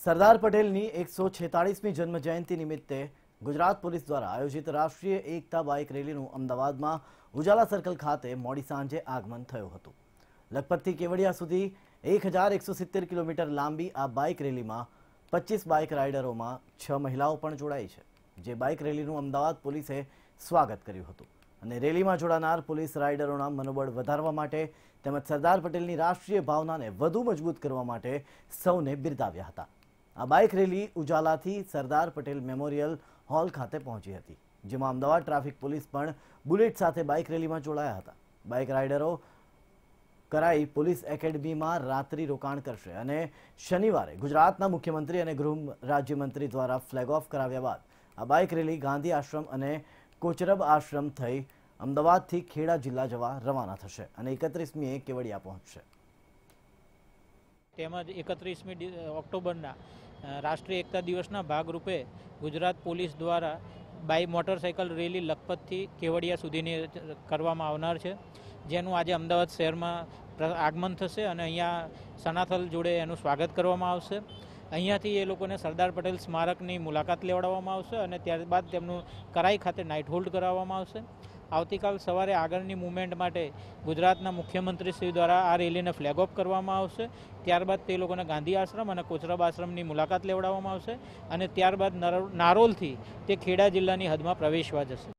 સરદાર પટેલની એકસો છેતાળીસમી જન્મજયંતિ નિમિત્તે ગુજરાત પોલીસ દ્વારા આયોજિત રાષ્ટ્રીય એકતા બાઇક રેલીનું અમદાવાદમાં ઉજાલા સર્કલ ખાતે મોડી સાંજે આગમન થયું હતું લખપતથી કેવડિયા સુધી એક હજાર એકસો સિત્તેર કિલોમીટર લાંબી આ બાઇક રેલીમાં પચીસ બાઇક રાઇડરોમાં છ મહિલાઓ પણ જોડાઈ છે જે બાઇક રેલીનું અમદાવાદ પોલીસે સ્વાગત કર્યું હતું અને રેલીમાં જોડાનાર પોલીસ રાઇડરોના મનોબળ વધારવા માટે તેમજ સરદાર પટેલની રાષ્ટ્રીય ભાવનાને વધુ મજબૂત કરવા માટે સૌને બિરદાવ્યા હતા આ બાઇક રેલી ઉજાલાથી સરદાર પટેલ મેમોરિયલ હોલ ખાતે પહોંચી હતી જેમાં અમદાવાદ ટ્રાફિક પોલીસ પણ બુલેટ સાથે બાઇક રેલીમાં જોડાયા હતા બાઇક રાઇડરો કરાઈ પોલીસ એકેડમીમાં રાત્રિ રોકાણ કરશે અને શનિવારે ગુજરાતના મુખ્યમંત્રી અને ગૃહ રાજ્યમંત્રી દ્વારા ફ્લેગ ઓફ કરાવ્યા બાદ આ બાઇક રેલી ગાંધી આશ્રમ અને કોચરબ આશ્રમ થઈ અમદાવાદથી ખેડા જિલ્લા જવા રવાના થશે અને એકત્રીસમીએ કેવડિયા પહોંચશે તેમજ એકત્રીસમી ઓક્ટોબરના રાષ્ટ્રીય એકતા દિવસના ભાગરૂપે ગુજરાત પોલીસ દ્વારા બાય મોટરસાઇકલ રેલી લખપતથી કેવડિયા સુધીની કરવામાં આવનાર છે જેનું આજે અમદાવાદ શહેરમાં આગમન થશે અને અહીંયા સનાથલ જોડે એનું સ્વાગત કરવામાં આવશે અહીંયાથી એ લોકોને સરદાર પટેલ સ્મારકની મુલાકાત લેવડાવવામાં આવશે અને ત્યારબાદ તેમનું કરાઈ ખાતે નાઇટ હોલ્ડ કરાવવામાં આવશે આવતીકાલ સવારે આગળની મુવમેન્ટ માટે ગુજરાતના મુખ્યમંત્રી શ્રી દ્વારા આ રેલીને ફ્લેગ ઓફ કરવામાં આવશે ત્યારબાદ તે લોકોને ગાંધી આશ્રમ અને કોચરબ આશ્રમની મુલાકાત લેવડાવવામાં આવશે અને ત્યારબાદ નારોલથી તે ખેડા જિલ્લાની હદમાં પ્રવેશવા જશે